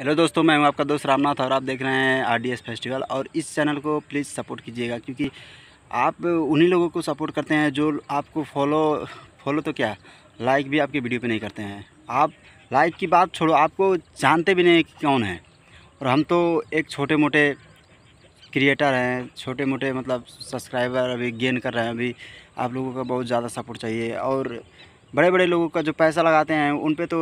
hello दोस्तों मैं हूं आपका दोस्त रामनाथ और आप देख रहे हैं आरडीएस फेस्टिवल और इस चैनल को प्लीज़ सपोर्ट कीजिएगा क्योंकि आप उन्हीं लोगों को सपोर्ट करते हैं जो आपको फॉलो फॉलो तो क्या लाइक भी आपकी वीडियो पे नहीं करते हैं आप लाइक की बात छोड़ो आपको जानते भी नहीं कि कौन है और हम तो एक छोटे मोटे क्रिएटर हैं छोटे मोटे मतलब सब्सक्राइबर अभी गेन कर रहे हैं अभी आप लोगों का बहुत ज़्यादा सपोर्ट चाहिए और बड़े बड़े लोगों का जो पैसा लगाते हैं उन पे तो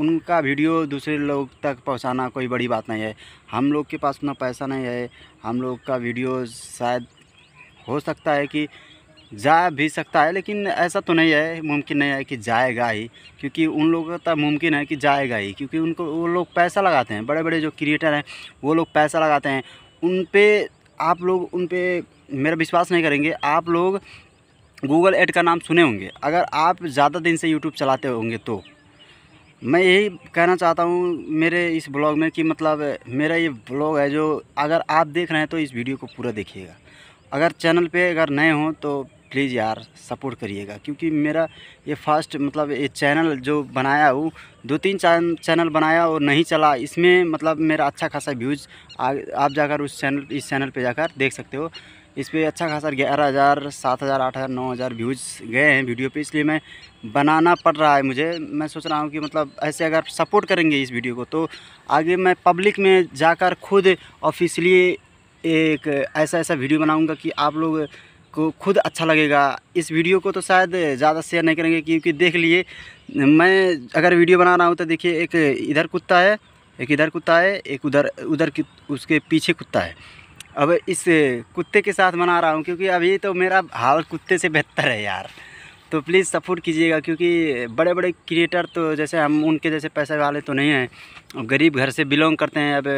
उनका वीडियो दूसरे लोग तक पहुंचाना कोई बड़ी बात नहीं है हम लोग के पास उतना पैसा नहीं है हम लोग का वीडियो शायद हो सकता है कि जा भी सकता है लेकिन ऐसा तो नहीं है मुमकिन नहीं है कि जाएगा ही क्योंकि उन लोगों का मुमकिन है कि जाएगा ही क्योंकि उनको वो लोग पैसा लगाते हैं बड़े बड़े जो क्रिएटर हैं वो लोग पैसा लगाते हैं उन पर आप लोग उन पर मेरा विश्वास नहीं करेंगे आप लोग गूगल एड का नाम सुने होंगे अगर आप ज़्यादा दिन से यूट्यूब चलाते होंगे तो मैं यही कहना चाहता हूँ मेरे इस ब्लॉग में कि मतलब मेरा ये ब्लॉग है जो अगर आप देख रहे हैं तो इस वीडियो को पूरा देखिएगा अगर चैनल पे अगर नए हों तो प्लीज़ यार सपोर्ट करिएगा क्योंकि मेरा ये फर्स्ट मतलब ये चैनल जो बनाया वो दो तीन चैनल बनाया और नहीं चला इसमें मतलब मेरा अच्छा खासा व्यूज़ आप जाकर उस चैनल इस चैनल पे जाकर देख सकते हो इस पर अच्छा खासा ग्यारह हज़ार सात हज़ार आठ हज़ार नौ हज़ार व्यूज़ गए हैं वीडियो पे इसलिए मैं बनाना पड़ रहा है मुझे मैं सोच रहा हूँ कि मतलब ऐसे अगर सपोर्ट करेंगे इस वीडियो को तो आगे मैं पब्लिक में जाकर खुद ऑफिशली एक ऐसा ऐसा वीडियो बनाऊँगा कि आप लोग को खुद अच्छा लगेगा इस वीडियो को तो शायद ज़्यादा शेयर नहीं करेंगे क्योंकि देख लिए मैं अगर वीडियो बना रहा हूँ तो देखिए एक इधर कुत्ता है एक इधर कुत्ता है एक उधर उधर उसके पीछे कुत्ता है अब इस कुत्ते के साथ मना रहा हूँ क्योंकि अभी तो मेरा हाल कुत्ते से बेहतर है यार तो प्लीज़ सपोर्ट कीजिएगा क्योंकि बड़े बड़े क्रिएटर तो जैसे हम उनके जैसे पैसे वाले तो नहीं हैं गरीब घर से बिलोंग करते हैं अब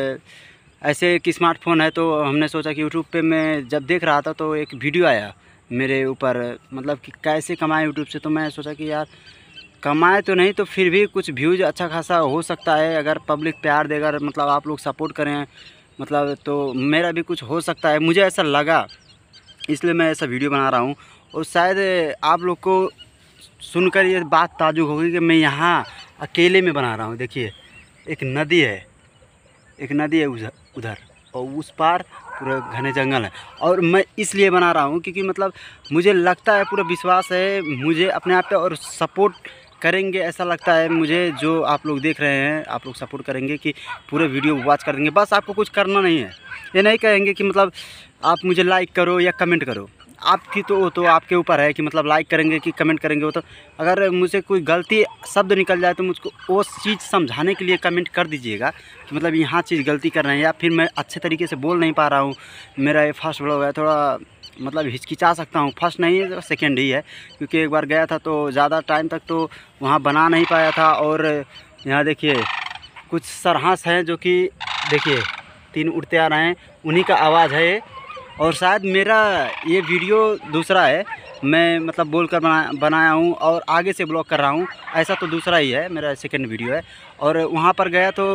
ऐसे एक स्मार्टफोन है तो हमने सोचा कि यूट्यूब पे मैं जब देख रहा था तो एक वीडियो आया मेरे ऊपर मतलब कि कैसे कमाएँ यूट्यूब से तो मैं सोचा कि यार कमाए तो नहीं तो फिर भी कुछ व्यूज़ अच्छा खासा हो सकता है अगर पब्लिक प्यार देकर मतलब आप लोग सपोर्ट करें मतलब तो मेरा भी कुछ हो सकता है मुझे ऐसा लगा इसलिए मैं ऐसा वीडियो बना रहा हूँ और शायद आप लोग को सुनकर ये बात ताजुब होगी कि मैं यहाँ अकेले में बना रहा हूँ देखिए एक नदी है एक नदी है उधर उधर और उस पार पूरा घने जंगल है और मैं इसलिए बना रहा हूँ क्योंकि मतलब मुझे लगता है पूरा विश्वास है मुझे अपने आप पे और सपोर्ट करेंगे ऐसा लगता है मुझे जो आप लोग देख रहे हैं आप लोग सपोर्ट करेंगे कि पूरे वीडियो वॉच कर देंगे बस आपको कुछ करना नहीं है ये नहीं कहेंगे कि मतलब आप मुझे लाइक करो या कमेंट करो आपकी तो तो आपके ऊपर है कि मतलब लाइक करेंगे कि कमेंट करेंगे वो तो अगर मुझे कोई गलती शब्द निकल जाए तो मुझको वो चीज़ समझाने के लिए कमेंट कर दीजिएगा कि मतलब यहाँ चीज़ गलती कर रहे हैं या फिर मैं अच्छे तरीके से बोल नहीं पा रहा हूँ मेरा ये फर्स्ट ब्लॉग है थोड़ा मतलब हिचकिचा सकता हूँ फर्स्ट नहीं है सेकेंड ही है क्योंकि एक बार गया था तो ज़्यादा टाइम तक तो वहाँ बना नहीं पाया था और यहाँ देखिए कुछ सरहस हैं जो कि देखिए तीन उड़ते आ रहे हैं उन्हीं का आवाज़ है ये और शायद मेरा ये वीडियो दूसरा है मैं मतलब बोल कर बना बनाया हूँ और आगे से ब्लॉग कर रहा हूँ ऐसा तो दूसरा ही है मेरा सेकंड वीडियो है और वहाँ पर गया तो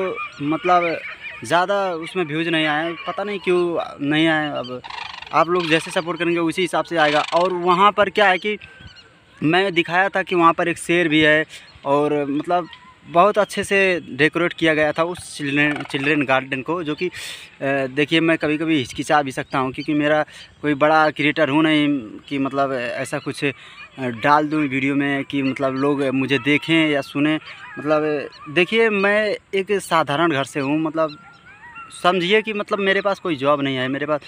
मतलब ज़्यादा उसमें व्यूज़ नहीं आए पता नहीं क्यों नहीं आए अब आप लोग जैसे सपोर्ट करेंगे उसी हिसाब से आएगा और वहाँ पर क्या है कि मैं दिखाया था कि वहाँ पर एक शेर भी है और मतलब बहुत अच्छे से डेकोरेट किया गया था उस चिल्ड्रेन चिल्ड्रेन गार्डन को जो कि देखिए मैं कभी कभी हिचकिचा भी सकता हूँ क्योंकि मेरा कोई बड़ा क्रिएटर हूँ नहीं कि मतलब ऐसा कुछ डाल दूँ वीडियो में कि मतलब लोग मुझे देखें या सुने मतलब देखिए मैं एक साधारण घर से हूँ मतलब समझिए कि मतलब मेरे पास कोई जॉब नहीं है मेरे पास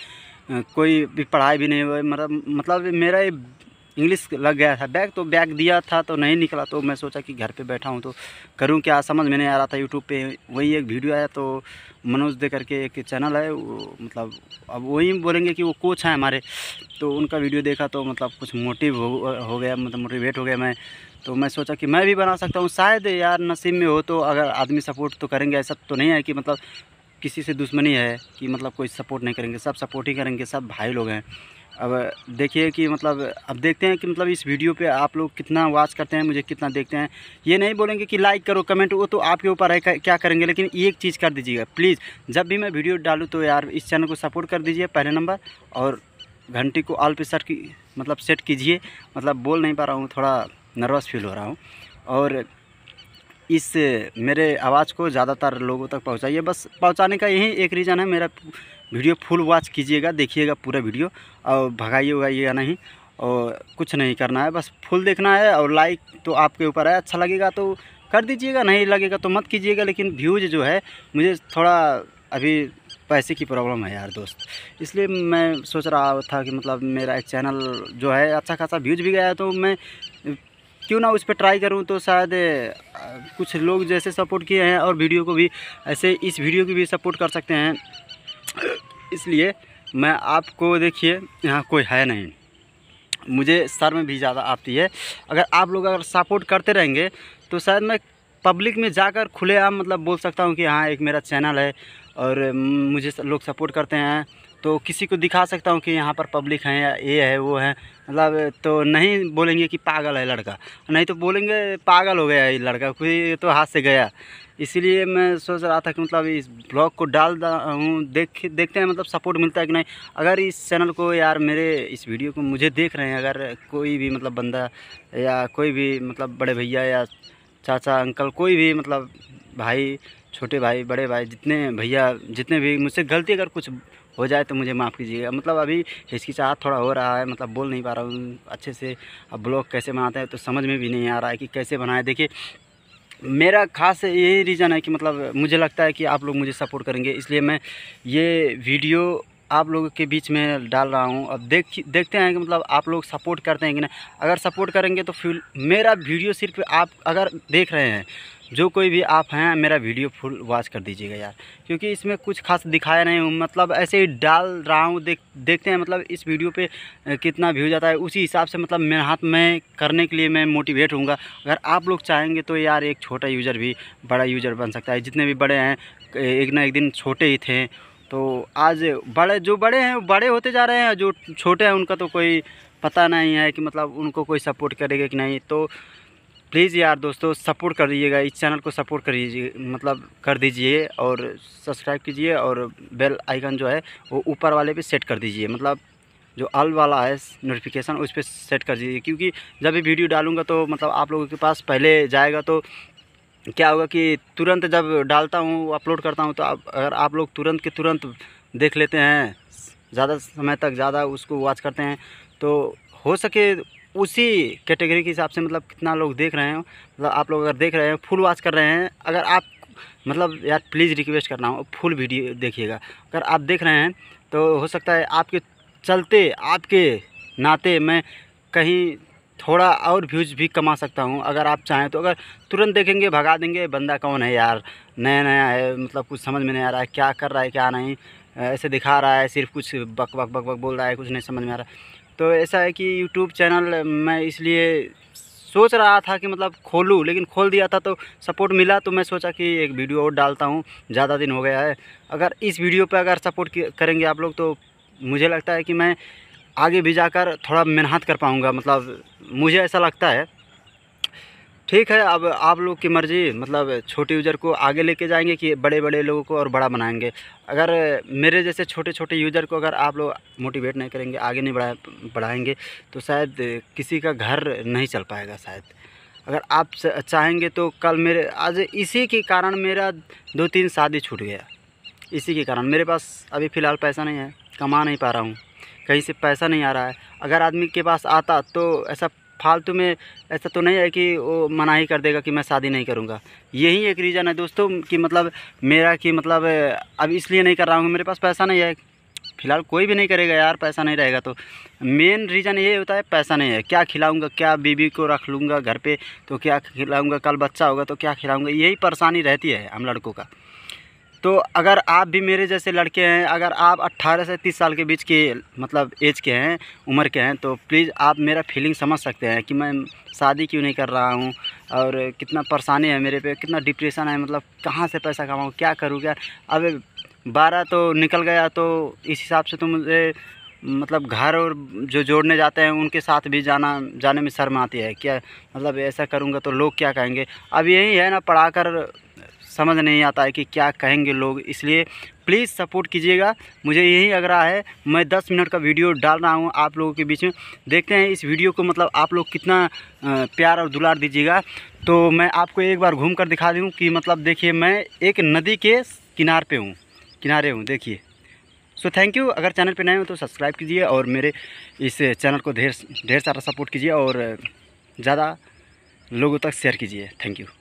कोई भी पढ़ाई भी नहीं हुई मतलब मतलब मेरा ये इंग्लिश लग गया था बैग तो बैग दिया था तो नहीं निकला तो मैं सोचा कि घर पे बैठा हूँ तो करूँ क्या समझ में नहीं आ रहा था यूट्यूब पे वही एक वीडियो आया तो मनोज दे करके एक चैनल है मतलब अब वही बोलेंगे कि वो कोच हैं हमारे तो उनका वीडियो देखा तो मतलब कुछ मोटिव हो, हो गया मतलब मोटिवेट हो गया मैं तो मैं सोचा कि मैं भी बना सकता हूँ शायद यार नसीब में हो तो अगर आदमी सपोर्ट तो करेंगे ऐसा तो नहीं है कि मतलब किसी से दुश्मनी है कि मतलब कोई सपोर्ट नहीं करेंगे सब सपोर्ट ही करेंगे सब भाई लोग हैं अब देखिए कि मतलब अब देखते हैं कि मतलब इस वीडियो पे आप लोग कितना वॉच करते हैं मुझे कितना देखते हैं ये नहीं बोलेंगे कि लाइक करो कमेंट वो तो आपके ऊपर है क्या करेंगे लेकिन एक चीज़ कर दीजिएगा प्लीज़ जब भी मैं वीडियो डालूँ तो यार इस चैनल को सपोर्ट कर दीजिए पहले नंबर और घंटी को ऑल पे सेट की मतलब सेट कीजिए मतलब बोल नहीं पा रहा हूँ थोड़ा नर्वस फील हो रहा हूँ और इस मेरे आवाज़ को ज़्यादातर लोगों तक पहुँचाइए बस पहुँचाने का यही एक रीज़न है मेरा वीडियो फुल वॉच कीजिएगा देखिएगा पूरा वीडियो और भगाइए उगाइएगा नहीं और कुछ नहीं करना है बस फुल देखना है और लाइक तो आपके ऊपर है अच्छा लगेगा तो कर दीजिएगा नहीं लगेगा तो मत कीजिएगा लेकिन व्यूज़ जो है मुझे थोड़ा अभी पैसे की प्रॉब्लम है यार दोस्त इसलिए मैं सोच रहा था कि मतलब मेरा एक चैनल जो है अच्छा खासा व्यूज़ भी गया है तो मैं क्यों ना उस पर ट्राई करूँ तो शायद कुछ लोग जैसे सपोर्ट किए हैं और वीडियो को भी ऐसे इस वीडियो की भी सपोर्ट कर सकते हैं इसलिए मैं आपको देखिए यहाँ कोई है नहीं मुझे सर में भी ज़्यादा आती है अगर आप लोग अगर सपोर्ट करते रहेंगे तो शायद मैं पब्लिक में जाकर खुलेआम मतलब बोल सकता हूँ कि हाँ एक मेरा चैनल है और मुझे लोग सपोर्ट करते हैं तो किसी को दिखा सकता हूँ कि यहाँ पर पब्लिक है या ये है वो है मतलब तो नहीं बोलेंगे कि पागल है लड़का नहीं तो बोलेंगे पागल हो गया ये लड़का कोई तो हाथ से गया इसीलिए मैं सोच रहा था कि मतलब इस ब्लॉग को डाल हूँ देख देखते हैं मतलब सपोर्ट मिलता है कि नहीं अगर इस चैनल को यार मेरे इस वीडियो को मुझे देख रहे हैं अगर कोई भी मतलब बंदा या कोई भी मतलब बड़े भैया या चाचा अंकल कोई भी मतलब भाई छोटे भाई बड़े भाई जितने भैया जितने भी मुझसे गलती अगर कुछ हो जाए तो मुझे माफ़ कीजिएगा मतलब अभी हिचकिचाहट थोड़ा हो रहा है मतलब बोल नहीं पा रहा हूँ अच्छे से अब ब्लॉग कैसे बनाते हैं तो समझ में भी नहीं आ रहा है कि कैसे बनाए देखिए मेरा खास यही रीज़न है कि मतलब मुझे लगता है कि आप लोग मुझे सपोर्ट करेंगे इसलिए मैं ये वीडियो आप लोगों के बीच में डाल रहा हूँ अब देख देखते हैं कि मतलब आप लोग सपोर्ट करते हैं कि नहीं अगर सपोर्ट करेंगे तो फिर मेरा वीडियो सिर्फ आप अगर देख रहे हैं जो कोई भी आप हैं मेरा वीडियो फुल वॉच कर दीजिएगा यार क्योंकि इसमें कुछ खास दिखाया नहीं हूँ मतलब ऐसे ही डाल रहा हूँ देख देखते हैं मतलब इस वीडियो पे कितना व्यू जाता है उसी हिसाब से मतलब मेरे हाथ में करने के लिए मैं मोटिवेट हूँगा अगर आप लोग चाहेंगे तो यार एक छोटा यूज़र भी बड़ा यूज़र बन सकता है जितने भी बड़े हैं एक ना एक दिन छोटे ही थे तो आज बड़े जो बड़े हैं बड़े होते जा रहे हैं जो छोटे हैं उनका तो कोई पता नहीं है कि मतलब उनको कोई सपोर्ट करेगा कि नहीं तो प्लीज़ यार दोस्तों सपोर्ट कर दीजिएगा इस चैनल को सपोर्ट कर दीजिए मतलब कर दीजिए और सब्सक्राइब कीजिए और बेल आइकन जो है वो ऊपर वाले पे सेट कर दीजिए मतलब जो अल वाला है नोटिफिकेशन उस पर सेट कर दीजिए क्योंकि जब भी वीडियो डालूँगा तो मतलब आप लोगों के पास पहले जाएगा तो क्या होगा कि तुरंत जब डालता हूँ अपलोड करता हूँ तो आप अगर आप लोग तुरंत के तुरंत देख लेते हैं ज़्यादा समय तक ज़्यादा उसको वॉच करते हैं तो हो सके उसी कैटेगरी के हिसाब से मतलब कितना लोग देख रहे हैं मतलब आप लोग अगर देख रहे हैं फुल वॉच कर रहे हैं अगर आप मतलब यार प्लीज़ रिक्वेस्ट करना हो फुल वीडियो देखिएगा अगर आप देख रहे हैं तो हो सकता है आपके चलते आपके नाते मैं कहीं थोड़ा और व्यूज़ भी कमा सकता हूँ अगर आप चाहें तो अगर तुरंत देखेंगे भगा देंगे बंदा कौन है यार नया नया है मतलब कुछ समझ में नहीं आ रहा है क्या कर रहा है क्या नहीं ऐसे दिखा रहा है सिर्फ कुछ बक बक बक बक बोल रहा है कुछ नहीं समझ में आ रहा है तो ऐसा है कि यूट्यूब चैनल मैं इसलिए सोच रहा था कि मतलब खोलूँ लेकिन खोल दिया था तो सपोर्ट मिला तो मैं सोचा कि एक वीडियो और डालता हूँ ज़्यादा दिन हो गया है अगर इस वीडियो पर अगर सपोर्ट करेंगे आप लोग तो मुझे लगता है कि मैं आगे भी जाकर थोड़ा मेहनत कर पाऊँगा मतलब मुझे ऐसा लगता है ठीक है अब आप लोग की मर्ज़ी मतलब छोटे यूज़र को आगे लेके जाएंगे कि बड़े बड़े लोगों को और बड़ा बनाएंगे अगर मेरे जैसे छोटे छोटे यूज़र को अगर आप लोग मोटिवेट नहीं करेंगे आगे नहीं बढ़ा बढ़ाएंगे तो शायद किसी का घर नहीं चल पाएगा शायद अगर आप चाहेंगे तो कल मेरे आज इसी के कारण मेरा दो तीन शादी छूट गया इसी के कारण मेरे पास अभी फ़िलहाल पैसा नहीं है कमा नहीं पा रहा हूँ कहीं से पैसा नहीं आ रहा है अगर आदमी के पास आता तो ऐसा फालतू में ऐसा तो नहीं है कि वो मना ही कर देगा कि मैं शादी नहीं करूँगा यही एक रीज़न है दोस्तों कि मतलब मेरा कि मतलब अब इसलिए नहीं कर रहा हूँ मेरे पास पैसा नहीं है फ़िलहाल कोई भी नहीं करेगा यार पैसा नहीं रहेगा तो मेन रीज़न ये होता है पैसा नहीं है क्या खिलाऊंगा क्या बीबी को रख लूँगा घर पे तो क्या खिलाऊंगा कल बच्चा होगा तो क्या खिलाऊंगा यही परेशानी रहती है हम लड़कों का तो अगर आप भी मेरे जैसे लड़के हैं अगर आप 18 से 30 साल के बीच के मतलब एज के हैं उम्र के हैं तो प्लीज़ आप मेरा फीलिंग समझ सकते हैं कि मैं शादी क्यों नहीं कर रहा हूँ और कितना परेशानी है मेरे पे कितना डिप्रेशन है मतलब कहाँ से पैसा कमाऊँ क्या करूँ क्या अब बारह तो निकल गया तो इस हिसाब से तो मुझे मतलब घर और जो जोड़ने जाते हैं उनके साथ भी जाना जाने में शर्म आती है क्या मतलब ऐसा करूँगा तो लोग क्या कहेंगे अब यही है ना पढ़ाकर समझ नहीं आता है कि क्या कहेंगे लोग इसलिए प्लीज़ सपोर्ट कीजिएगा मुझे यही लग रहा है मैं दस मिनट का वीडियो डाल रहा हूँ आप लोगों के बीच में देखते हैं इस वीडियो को मतलब आप लोग कितना प्यार और दुलार दीजिएगा तो मैं आपको एक बार घूम कर दिखा दूँ कि मतलब देखिए मैं एक नदी के किनार पर हूँ किनारे हूँ देखिए सो थैंक यू अगर चैनल पे नए हो तो सब्सक्राइब कीजिए और मेरे इस चैनल को ढेर ढेर सारा सपोर्ट कीजिए और ज़्यादा लोगों तक शेयर कीजिए थैंक यू